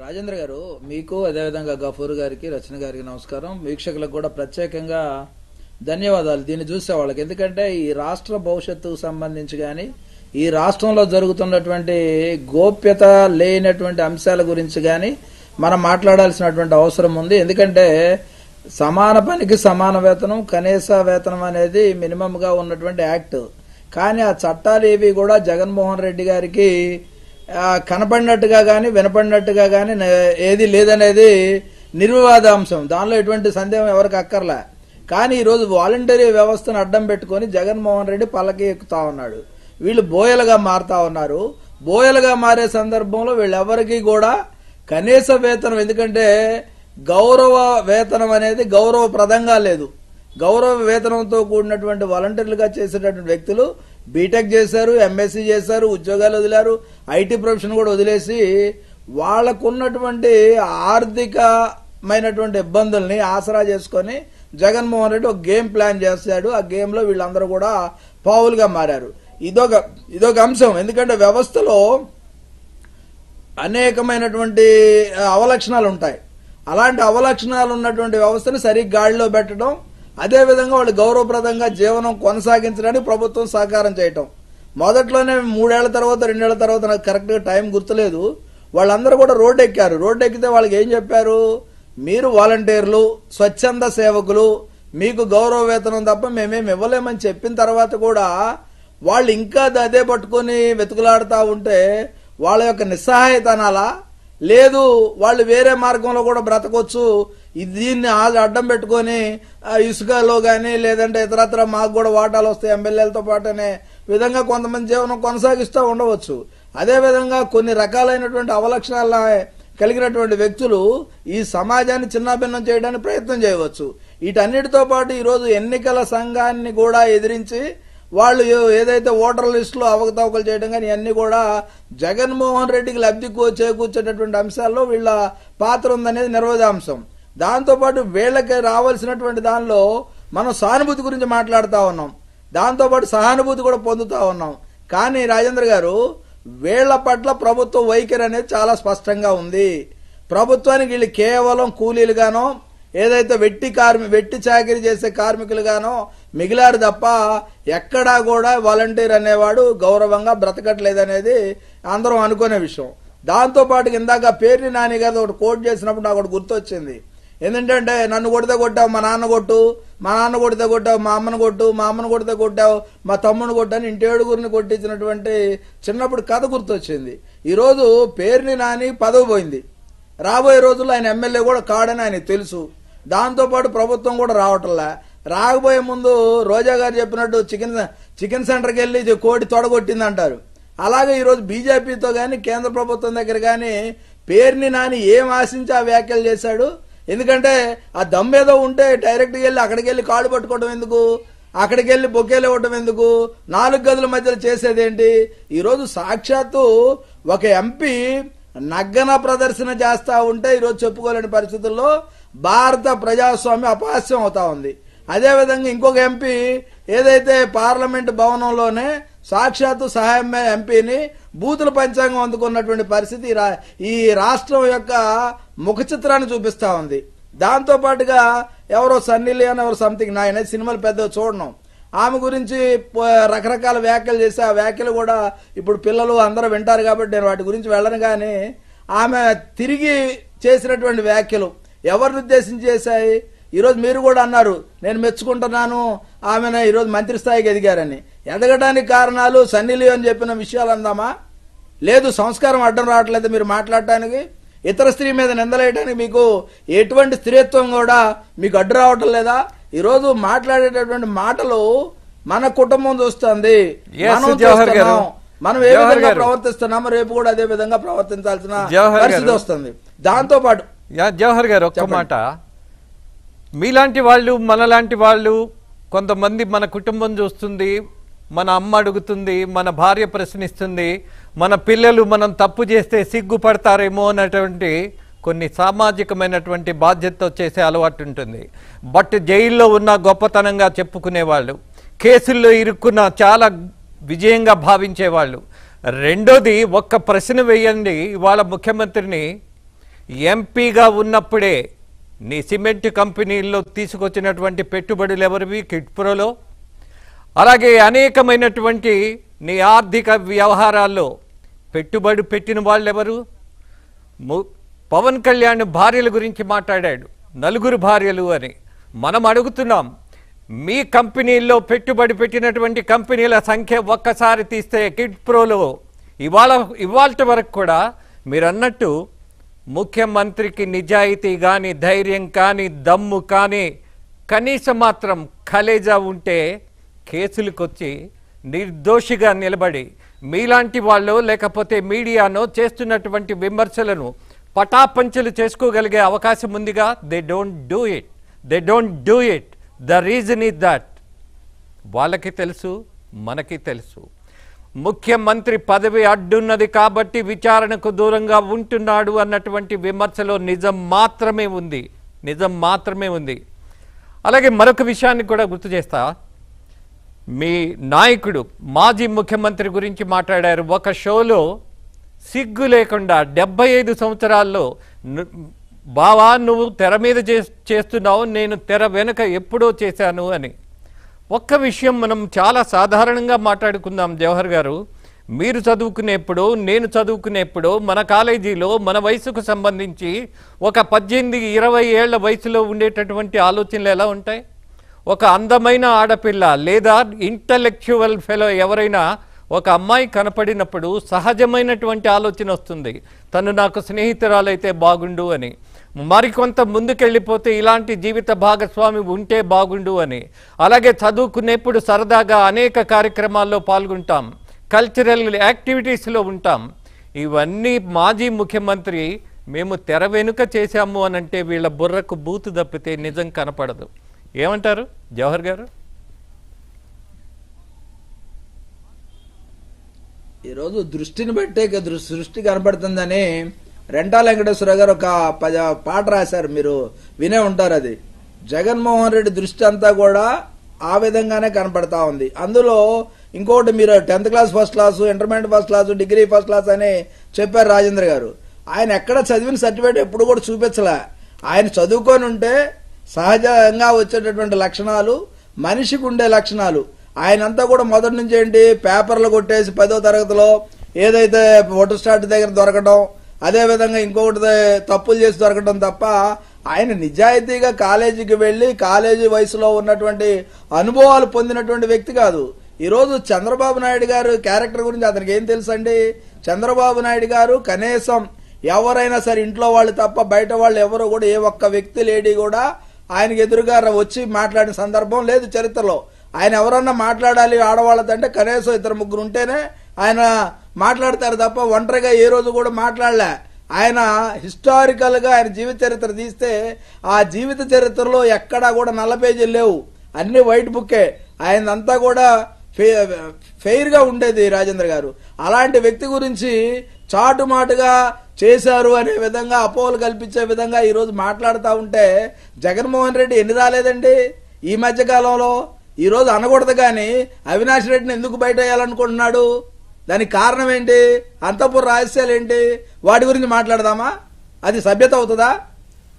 రాజేంద్ర గారు మీకు అదేవిధంగా గఫూర్ గారికి రచన గారికి నమస్కారం వీక్షకులకు కూడా ప్రత్యేకంగా ధన్యవాదాలు దీన్ని చూసే వాళ్ళకి ఎందుకంటే ఈ రాష్ట్ర భవిష్యత్తుకు సంబంధించి కానీ ఈ రాష్ట్రంలో జరుగుతున్నటువంటి గోప్యత లేనటువంటి అంశాల గురించి కానీ మనం మాట్లాడాల్సినటువంటి అవసరం ఉంది ఎందుకంటే సమాన పనికి సమాన వేతనం కనీస వేతనం అనేది మినిమంగా ఉన్నటువంటి యాక్ట్ కానీ ఆ చట్టాలు ఏవి కూడా జగన్మోహన్ రెడ్డి గారికి కనపడినట్టుగా కానీ వినపడినట్టుగా కానీ ఏది లేదనేది నిర్వివాదాంశం దానిలో ఎటువంటి సందేహం ఎవరికి అక్కర్లే కానీ ఈరోజు వాలంటరీ వ్యవస్థను అడ్డం పెట్టుకొని జగన్మోహన్ రెడ్డి పల్లకి ఎక్కుతా ఉన్నాడు వీళ్ళు బోయలుగా మారుతా ఉన్నారు బోయలుగా మారే సందర్భంలో వీళ్ళెవరికి కూడా కనీస వేతనం ఎందుకంటే గౌరవ వేతనం అనేది గౌరవప్రదంగా లేదు గౌరవ వేతనంతో కూడినటువంటి వాలంటీర్లుగా చేసేటటువంటి వ్యక్తులు బీటెక్ చేశారు ఎంఎస్సీ చేశారు ఉద్యోగాలు వదిలారు ఐటీ ప్రొఫెషన్ కూడా వదిలేసి వాళ్ళకున్నటువంటి ఆర్థికమైనటువంటి ఇబ్బందుల్ని ఆసరా చేసుకొని జగన్మోహన్ రెడ్డి ఒక గేమ్ ప్లాన్ చేస్తాడు ఆ గేమ్లో వీళ్ళందరూ కూడా పావులుగా మారారు ఇదొక ఇదొక అంశం ఎందుకంటే వ్యవస్థలో అనేకమైనటువంటి అవలక్షణాలు ఉంటాయి అలాంటి అవలక్షణాలు ఉన్నటువంటి వ్యవస్థను సరిగ్గా గాడిలో పెట్టడం అదేవిధంగా వాళ్ళు గౌరవప్రదంగా జీవనం కొనసాగించడానికి ప్రభుత్వం సహకారం చేయటం మొదట్లోనే మూడేళ్ల తర్వాత రెండేళ్ల తర్వాత నాకు కరెక్ట్గా టైం గుర్తులేదు వాళ్ళందరూ కూడా రోడ్డు ఎక్కారు రోడ్డు ఎక్కితే వాళ్ళకి ఏం చెప్పారు మీరు వాలంటీర్లు స్వచ్ఛంద సేవకులు మీకు గౌరవ వేతనం తప్ప మేమేమి ఇవ్వలేమని చెప్పిన తర్వాత కూడా వాళ్ళు ఇంకా అదే పట్టుకొని వెతుకులాడుతూ ఉంటే వాళ్ళ యొక్క నిస్సహాయతనాలా లేదు వాళ్ళు వేరే మార్గంలో కూడా బ్రతకొచ్చు దీన్ని అడ్డం పెట్టుకొని ఇసుకలో కానీ లేదంటే ఇతరత్ర మాకు కూడా వాటాలు వస్తాయి ఎమ్మెల్యేలతో పాటు అనే విధంగా కొంతమంది జీవనం కొనసాగిస్తూ ఉండవచ్చు అదేవిధంగా కొన్ని రకాలైనటువంటి అవలక్షణాల కలిగినటువంటి వ్యక్తులు ఈ సమాజాన్ని చిన్నాభిన్నం చేయడానికి ప్రయత్నం చేయవచ్చు వీటన్నిటితో పాటు ఈరోజు ఎన్నికల సంఘాన్ని కూడా ఎదిరించి వాళ్ళు ఏదైతే ఓటర్ లిస్టులో అవకతవకలు చేయడం కానీ అన్నీ కూడా జగన్మోహన్ రెడ్డికి లబ్ధి చేకూర్చేటటువంటి అంశాల్లో వీళ్ళ పాత్ర ఉందనేది నిర్వదాంశం దాంతోపాటు వీళ్ళకి రావాల్సినటువంటి దానిలో మనం సానుభూతి గురించి మాట్లాడుతూ ఉన్నాం దాంతోపాటు సహానుభూతి కూడా పొందుతూ ఉన్నాం కానీ రాజేంద్ర గారు వీళ్ల పట్ల ప్రభుత్వ వైఖరి అనేది చాలా స్పష్టంగా ఉంది ప్రభుత్వానికి వీళ్ళు కేవలం కూలీలుగానో ఏదైతే వెట్టి కార్మి వెట్టి చాకరీ చేసే కార్మికులుగానో మిగిలారు తప్ప ఎక్కడా కూడా వాలంటీర్ అనేవాడు గౌరవంగా బ్రతకట్లేదనేది అందరం అనుకునే విషయం దాంతో పాటు ఇందాక పేరుని నాని గారు ఒకటి కోట్ చేసినప్పుడు నాకు ఒకటి గుర్తొచ్చింది ఎందుకంటే నన్ను కొడితే కొట్టావు మా నాన్న కొట్టు మా నాన్న కొడితే కొట్టావు మా అమ్మను కొట్టు మా అమ్మను కొడితే కొట్టావు మా తమ్ముని కొట్టాను ఇంటేడుగురిని కొట్టించినటువంటి చిన్నప్పుడు కథ గుర్తొచ్చింది ఈరోజు పేర్ని నాని పదవి పోయింది రాబోయే రోజుల్లో ఆయన ఎమ్మెల్యే కూడా కాడని ఆయనకు తెలుసు దాంతోపాటు ప్రభుత్వం కూడా రావట్లే రాకపోయే ముందు రోజా గారు చెప్పినట్టు చికెన్ చికెన్ సెంటర్కి వెళ్ళి కోడి తొడగొట్టింది అంటారు అలాగే ఈరోజు బీజేపీతో కానీ కేంద్ర ప్రభుత్వం దగ్గర కానీ పేరుని నాని ఏం ఆశించి ఆ వ్యాఖ్యలు చేశాడు ఎందుకంటే ఆ దమ్ ఏదో ఉంటే డైరెక్ట్గా వెళ్ళి అక్కడికి వెళ్ళి కాళ్ళు పట్టుకోవడం ఎందుకు అక్కడికి వెళ్ళి బొక్కేలు ఇవ్వటం ఎందుకు నాలుగు గదుల మధ్యలో చేసేదేంటి ఈరోజు సాక్షాత్తు ఒక ఎంపీ నగ్గన ప్రదర్శన చేస్తూ ఉంటే ఈరోజు చెప్పుకోలేని పరిస్థితుల్లో భారత ప్రజాస్వామ్యం అపహాస్యం అవుతా ఉంది అదేవిధంగా ఇంకొక ఎంపీ ఏదైతే పార్లమెంటు భవనంలోనే సాక్షాత్తు సహాయం ఎంపీని బూతుల పంచాంగం అందుకున్నటువంటి పరిస్థితి ఈ రాష్ట్రం యొక్క ముఖ చిత్రాన్ని చూపిస్తూ ఉంది దాంతోపాటుగా ఎవరో సన్ని లియోన్ ఎవరో సంథింగ్ నాయన సినిమాలు పెద్ద చూడడం ఆమె గురించి రకరకాల వ్యాఖ్యలు చేసి ఆ వ్యాఖ్యలు కూడా ఇప్పుడు పిల్లలు అందరూ వింటారు కాబట్టి నేను వాటి గురించి వెళ్ళను కానీ ఆమె తిరిగి చేసినటువంటి వ్యాఖ్యలు ఎవరిని ఉద్దేశించి చేశాయి ఈరోజు మీరు కూడా అన్నారు నేను మెచ్చుకుంటున్నాను ఆమెను ఈరోజు మంత్రి స్థాయికి ఎదిగారని ఎదగడానికి కారణాలు సన్నీలియో అని చెప్పిన విషయాలు అందామా లేదు సంస్కారం అడ్డం రావట్లేదు మీరు మాట్లాడటానికి ఇతర స్త్రీ మీద నిందలేయడానికి మీకు ఎటువంటి స్త్రీత్వం కూడా మీకు అడ్డు రావటం లేదా ఈరోజు మాట్లాడేటటువంటి మాటలు మన కుటుంబం చూస్తుంది మనం మనం ఏ విధంగా ప్రవర్తిస్తున్నామో రేపు కూడా అదే విధంగా ప్రవర్తించాల్సిన పరిస్థితి వస్తుంది దాంతో పాటు యా జవహర్ గారు ఒక్క మాట మీలాంటి వాళ్ళు మనలాంటి వాళ్ళు కొంతమంది మన కుటుంబం చూస్తుంది మన అమ్మ అడుగుతుంది మన భార్య ప్రశ్నిస్తుంది మన పిల్లలు మనం తప్పు చేస్తే సిగ్గుపడతారేమో అనేటువంటి కొన్ని సామాజికమైనటువంటి బాధ్యతతో చేసే అలవాటు ఉంటుంది బట్ జైల్లో ఉన్న గొప్పతనంగా చెప్పుకునేవాళ్ళు కేసుల్లో ఇరుక్కున్న చాలా విజయంగా భావించేవాళ్ళు రెండోది ఒక్క ప్రశ్న వేయండి ఇవాళ ముఖ్యమంత్రిని ఎంపీగా ఉన్నప్పుడే నీ సిమెంట్ కంపెనీల్లో తీసుకొచ్చినటువంటి పెట్టుబడులు ఎవరివి కిట్పురలో అలాగే అనేకమైనటువంటి నీ ఆర్థిక వ్యవహారాల్లో పెట్టుబడి పెట్టిన వాళ్ళు ఎవరు పవన్ కళ్యాణ్ భార్యల గురించి మాట్లాడాడు నలుగురు భార్యలు అని మనం అడుగుతున్నాం మీ కంపెనీల్లో పెట్టుబడి పెట్టినటువంటి కంపెనీల సంఖ్య ఒక్కసారి తీస్తే కిడ్ ప్రోలో ఇవాళ ఇవాళ వరకు కూడా మీరు అన్నట్టు ముఖ్యమంత్రికి నిజాయితీ కానీ ధైర్యం కానీ దమ్ము కానీ కనీసం మాత్రం కలేజా ఉంటే కేసులకొచ్చి నిర్దోషిగా నిలబడి మీలాంటి వాళ్ళు లేకపోతే మీడియానో చేస్తున్నటువంటి విమర్శలను పటాపంచలు చేసుకోగలిగే అవకాశం ఉందిగా they don't do it they don't do it the reason is that వాళ్ళకి తెలుసు మనకి తెలుసు ముఖ్యమంత్రి పదవి అడ్డున్నది కాబట్టి విచారణకు దూరంగా ఉంటున్నాడు అన్నటువంటి విమర్శలో నిజం మాత్రమే ఉంది నిజం మాత్రమే ఉంది అలాగే మరొక విషయాన్ని కూడా గుర్తు చేస్తా మీ నాయకుడు మాజీ ముఖ్యమంత్రి గురించి మాట్లాడారు ఒక షోలో సిగ్గు లేకుండా డెబ్బై ఐదు సంవత్సరాల్లో బావా నువ్వు తెర మీద చేస్తున్నావు నేను తెర వెనుక ఎప్పుడో చేశాను అని ఒక్క విషయం మనం చాలా సాధారణంగా మాట్లాడుకుందాం జవహర్ గారు మీరు చదువుకునేప్పుడు నేను చదువుకునేప్పుడు మన కాలేజీలో మన వయసుకు సంబంధించి ఒక పద్దెనిమిది ఇరవై ఏళ్ల వయసులో ఉండేటటువంటి ఆలోచనలు ఎలా ఉంటాయి ఒక అందమైన ఆడపిల్ల లేదా ఇంటలెక్చువల్ ఫెలో ఎవరైనా ఒక అమ్మాయి కనపడినప్పుడు సహజమైనటువంటి ఆలోచన వస్తుంది తను నాకు స్నేహితురాలైతే బాగుండు అని మరికొంత ముందుకెళ్ళిపోతే ఇలాంటి జీవిత భాగస్వామి ఉంటే బాగుండు అని అలాగే చదువుకునేప్పుడు సరదాగా అనేక కార్యక్రమాల్లో పాల్గొంటాం కల్చరల్ యాక్టివిటీస్లో ఉంటాం ఇవన్నీ మాజీ ముఖ్యమంత్రి మేము తెర వెనుక చేశాము అనంటే వీళ్ళ బుర్రకు బూతు తప్పితే నిజం కనపడదు ఏమంటారు జవహర్ గారు ఈరోజు దృష్టిని బట్టే సృష్టి కనపడుతుందని రెంటా వెంకటేశ్వర గారు ఒక పద పాట రాశారు మీరు వినే ఉంటారు అది జగన్మోహన్ రెడ్డి దృష్టి అంతా కూడా ఆ విధంగానే కనపడతా ఉంది అందులో ఇంకోటి మీరు tenth class first class intermediate first class degree first class అని చెప్పారు రాజేంద్ర గారు ఆయన ఎక్కడ చదివిన సర్టిఫికేట్ ఎప్పుడు కూడా చూపించలే ఆయన చదువుకొని ఉంటే సహజంగా వచ్చేటటువంటి లక్షణాలు మనిషికి ఉండే లక్షణాలు ఆయనంతా కూడా మొదటి నుంచి ఏంటి పేపర్లు కొట్టేసి పదో తరగతిలో ఏదైతే ఓటర్ స్టార్ట్ దగ్గర దొరకడం అదేవిధంగా ఇంకొకటి తప్పులు చేసి దొరకడం తప్ప ఆయన నిజాయితీగా కాలేజీకి వెళ్ళి కాలేజీ వయసులో ఉన్నటువంటి అనుభవాలు పొందినటువంటి వ్యక్తి కాదు ఈరోజు చంద్రబాబు నాయుడు గారు క్యారెక్టర్ గురించి అతనికి ఏం తెలుసండి చంద్రబాబు నాయుడు గారు కనీసం ఎవరైనా సరే ఇంట్లో వాళ్ళు తప్ప బయట వాళ్ళు ఎవరు కూడా ఏ ఒక్క వ్యక్తి లేడీ కూడా ఆయనకు ఎదురుగా వచ్చి మాట్లాడిన సందర్భం లేదు చరిత్రలో ఆయన ఎవరన్నా మాట్లాడాలి ఆడవాళ్ళదంటే కనీసం ఇద్దరు ముగ్గురు ఉంటేనే ఆయన మాట్లాడతారు తప్ప ఒంటరిగా ఏ రోజు కూడా మాట్లాడలే ఆయన హిస్టారికల్గా ఆయన జీవిత చరిత్ర తీస్తే ఆ జీవిత చరిత్రలో ఎక్కడా కూడా నల్ల పేజీలు లేవు అన్ని వైట్ బుక్కే ఆయన అంతా కూడా ఫే ఫెయిర్గా ఉండేది రాజేంద్ర గారు అలాంటి వ్యక్తి గురించి చాటుమాటుగా చేశారు అనే విధంగా అపోహలు కల్పించే విధంగా ఈరోజు మాట్లాడుతూ ఉంటే జగన్మోహన్ రెడ్డి ఎన్ని రాలేదండి ఈ మధ్యకాలంలో ఈరోజు అనకూడదు కానీ అవినాష్ రెడ్డిని ఎందుకు బయట వేయాలనుకుంటున్నాడు దానికి కారణం ఏంటి అంతపుర రహస్యాలు ఏంటి వాటి గురించి మాట్లాడదామా అది సభ్యత అవుతుందా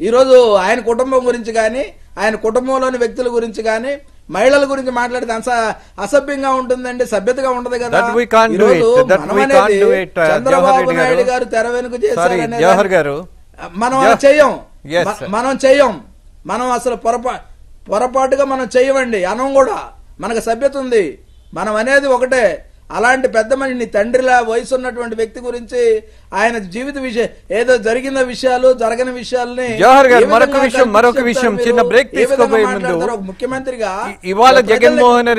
ఈరోజు ఆయన కుటుంబం గురించి కానీ ఆయన కుటుంబంలోని వ్యక్తుల గురించి కానీ మహిళల గురించి మాట్లాడితే అంత అసభ్యంగా ఉంటుందండి సభ్యతగా ఉండదు కదా uh, చంద్రబాబు నాయుడు గారు తెర వెనుక చేశారు మనం చెయ్యం మనం చెయ్యం మనం అసలు పొరపాటు పొరపాటుగా మనం చేయవండి అనం కూడా మనకు సభ్యత ఉంది మనం అనేది ఒకటే అలాంటి పెద్ద మనిషిని తండ్రిలా వయసు ఉన్నటువంటి వ్యక్తి గురించి ఆయన జీవిత విషయం ఏదో జరిగిన విషయాలు జరగని గారు మరొక విషయం మరొక విషయం చిన్న బ్రేక్ తీసుకోబోయే ముందు ముఖ్యమంత్రిగా ఇవాళ జగన్మోహన్